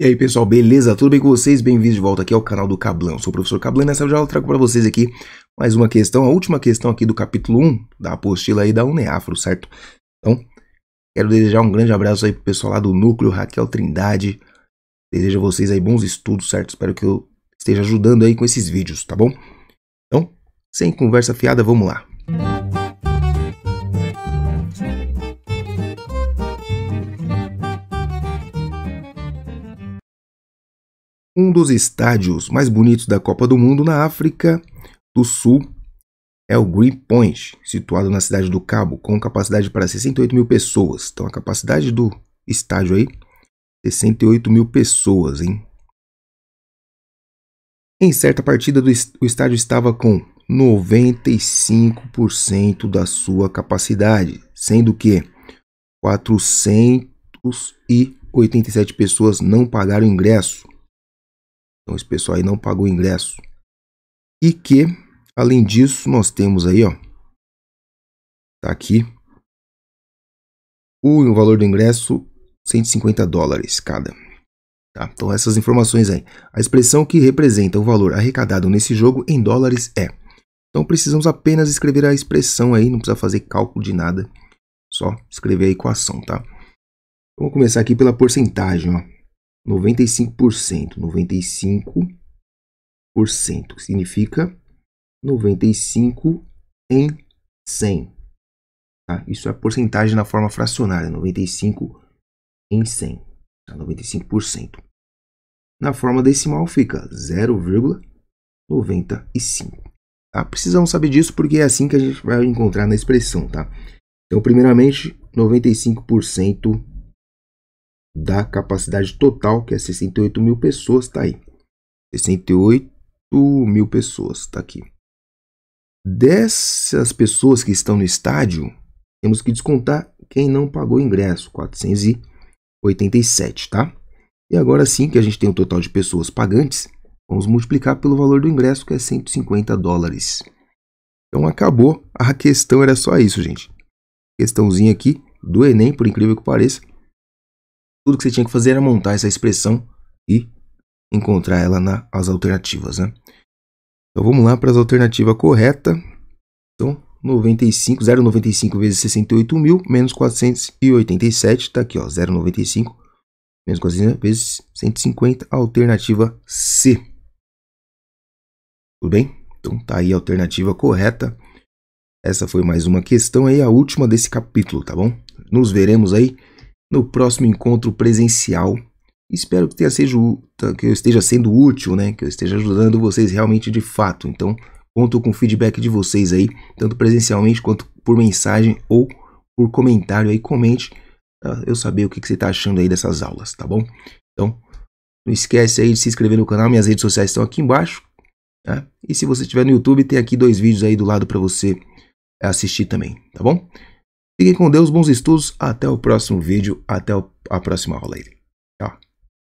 E aí pessoal, beleza? Tudo bem com vocês? Bem-vindos de volta aqui ao canal do Cablan. Eu sou o professor Cablan e nessa aula eu trago para vocês aqui mais uma questão, a última questão aqui do capítulo 1 da apostila aí da UNEAFRO, certo? Então, quero desejar um grande abraço aí pro pessoal lá do Núcleo, Raquel Trindade. Desejo a vocês aí bons estudos, certo? Espero que eu esteja ajudando aí com esses vídeos, tá bom? Então, sem conversa fiada, vamos lá. Música um dos estádios mais bonitos da Copa do Mundo na África do Sul é o Green Point, situado na cidade do Cabo, com capacidade para 68 mil pessoas. Então a capacidade do estádio aí, 68 mil pessoas, hein? Em certa partida, do, o estádio estava com 95% da sua capacidade, sendo que 487 pessoas não pagaram ingresso então esse pessoal aí não pagou ingresso. E que, além disso, nós temos aí, ó, tá aqui, o valor do ingresso 150 dólares cada. Tá? Então essas informações aí. A expressão que representa o valor arrecadado nesse jogo em dólares é. Então precisamos apenas escrever a expressão aí, não precisa fazer cálculo de nada, só escrever a equação, tá? Vamos começar aqui pela porcentagem, ó. 95%. 95% significa 95 em 100. Tá? Isso é a porcentagem na forma fracionária, 95 em 100, tá? 95%. Na forma decimal fica 0,95. Tá? Precisamos saber disso porque é assim que a gente vai encontrar na expressão. Tá? Então, primeiramente, 95% da capacidade total, que é 68 mil pessoas, está aí. 68 mil pessoas, está aqui. Dessas pessoas que estão no estádio, temos que descontar quem não pagou ingresso, 487, tá? E agora sim que a gente tem o um total de pessoas pagantes, vamos multiplicar pelo valor do ingresso, que é 150 dólares. Então acabou, a questão era só isso, gente. Questãozinha aqui do Enem, por incrível que pareça. Tudo que você tinha que fazer era montar essa expressão e encontrar ela nas alternativas, né? Então vamos lá para as alternativas corretas. Então, 95, 0,95 vezes 68 mil menos 487, está aqui, ó, 0,95 menos 400 vezes 150, alternativa C. Tudo bem? Então tá aí a alternativa correta. Essa foi mais uma questão aí, a última desse capítulo, tá bom? Nos veremos aí no próximo encontro presencial. Espero que, tenha sido, que eu esteja sendo útil, né? Que eu esteja ajudando vocês realmente de fato. Então, conto com o feedback de vocês aí, tanto presencialmente quanto por mensagem ou por comentário aí. Comente eu saber o que, que você está achando aí dessas aulas, tá bom? Então, não esquece aí de se inscrever no canal. Minhas redes sociais estão aqui embaixo. Né? E se você estiver no YouTube, tem aqui dois vídeos aí do lado para você assistir também, tá bom? Fiquem com Deus, bons estudos, até o próximo vídeo, até a próxima aula.